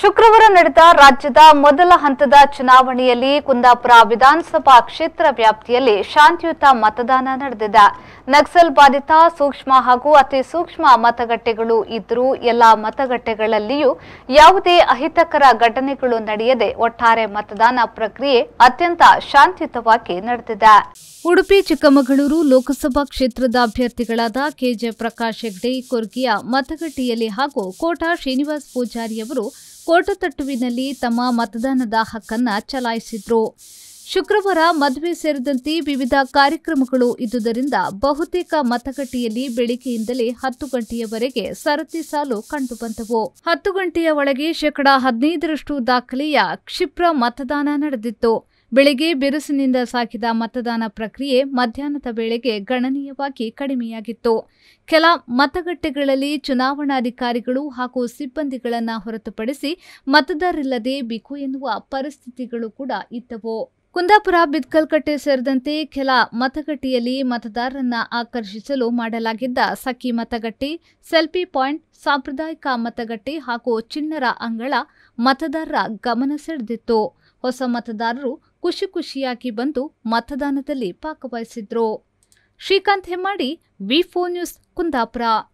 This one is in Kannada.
ಶುಕ್ರವಾರ ನಡೆದ ರಾಜ್ಯದ ಮೊದಲ ಹಂತದ ಚುನಾವಣೆಯಲ್ಲಿ ಕುಂದಾಪುರ ವಿಧಾನಸಭಾ ಕ್ಷೇತ್ರ ವ್ಯಾಪ್ತಿಯಲ್ಲಿ ಶಾಂತಿಯುತ ಮತದಾನ ನಡೆದಿದೆ ನಕ್ಸಲ್ ಬಾಧಿತ ಸೂಕ್ಷ್ಮ ಹಾಗೂ ಅತಿ ಸೂಕ್ಷ್ಮ ಮತಗಟ್ಟೆಗಳು ಇದ್ದರೂ ಎಲ್ಲಾ ಮತಗಟ್ಟೆಗಳಲ್ಲಿಯೂ ಯಾವುದೇ ಅಹಿತಕರ ಘಟನೆಗಳು ನಡೆಯದೆ ಒಟ್ಟಾರೆ ಮತದಾನ ಪ್ರಕ್ರಿಯೆ ಅತ್ಯಂತ ಶಾಂತಿಯುತವಾಗಿ ನಡೆದಿದೆ ಉಡುಪಿ ಚಿಕ್ಕಮಗಳೂರು ಲೋಕಸಭಾ ಕ್ಷೇತ್ರದ ಅಭ್ಯರ್ಥಿಗಳಾದ ಕೆಜೆ ಪ್ರಕಾಶ್ ಹೆಗ್ಡೆ ಕೊರ್ಗಿಯ ಮತಗಟ್ಟೆಯಲ್ಲಿ ಹಾಗೂ ಕೋಟಾ ಶ್ರೀನಿವಾಸ್ ಪೂಜಾರಿ ಅವರು ಕೋಟತಟ್ಟುವಿನಲ್ಲಿ ತಮ್ಮ ಮತದಾನದ ಹಕ್ಕನ್ನು ಚಲಾಯಿಸಿದ್ರು ಶುಕ್ರವಾರ ಮದುವೆ ಸೇರಿದಂತೆ ವಿವಿಧ ಕಾರ್ಯಕ್ರಮಗಳು ಇದ್ದುದರಿಂದ ಬಹುತೇಕ ಮತಗಟ್ಟೆಯಲ್ಲಿ ಬೆಳಿಗ್ಗೆಯಿಂದಲೇ ಹತ್ತು ಗಂಟೆಯವರೆಗೆ ಸರತಿ ಸಾಲು ಕಂಡುಬಂತವು ಹತ್ತು ಗಂಟೆಯ ಒಳಗೆ ಶೇಕಡಾ ಹದಿನೈದರಷ್ಟು ದಾಖಲೆಯ ಕ್ಷಿಪ್ರ ಮತದಾನ ನಡೆದಿತ್ತು ಬೆಳಗ್ಗೆ ಬಿರುಸಿನಿಂದ ಸಾಗಿದ ಮತದಾನ ಪ್ರಕ್ರಿಯೆ ಮಧ್ಯಾಹ್ನದ ವೇಳೆಗೆ ಗಣನೀಯವಾಗಿ ಕಡಿಮೆಯಾಗಿತ್ತು ಕೆಲ ಮತಗಟ್ಟೆಗಳಲ್ಲಿ ಚುನಾವಣಾಧಿಕಾರಿಗಳು ಹಾಗೂ ಸಿಬ್ಬಂದಿಗಳನ್ನು ಹೊರತುಪಡಿಸಿ ಮತದಾರರಿಲ್ಲದೆ ಬಿಕು ಎನ್ನುವ ಪರಿಸ್ಥಿತಿಗಳು ಕೂಡ ಇದ್ದವು ಕುಂದಾಪುರ ಬಿದ್ಕಲ್ಕಟ್ಟೆ ಸೇರಿದಂತೆ ಕೆಲ ಮತಗಟ್ಟೆಯಲ್ಲಿ ಮತದಾರರನ್ನು ಆಕರ್ಷಿಸಲು ಮಾಡಲಾಗಿದ್ದ ಸಖಿ ಮತಗಟ್ಟೆ ಸೆಲ್ಫಿ ಪಾಯಿಂಟ್ ಸಾಂಪ್ರದಾಯಿಕ ಮತಗಟ್ಟೆ ಹಾಗೂ ಚಿಣ್ಣರ ಅಂಗಳ ಮತದಾರರ ಗಮನ ಸೆಳೆದಿತ್ತು ಹೊಸ ಮತದಾರರು ಖುಷಿ ಖುಷಿಯಾಗಿ ಬಂದು ಮತದಾನದಲ್ಲಿ ಭಾಗವಹಿಸಿದ್ರು ಶ್ರೀಕಾಂತ್ ಹೆಮ್ಮಾಡಿ ವಿ ನ್ಯೂಸ್ ಕುಂದಾಪುರ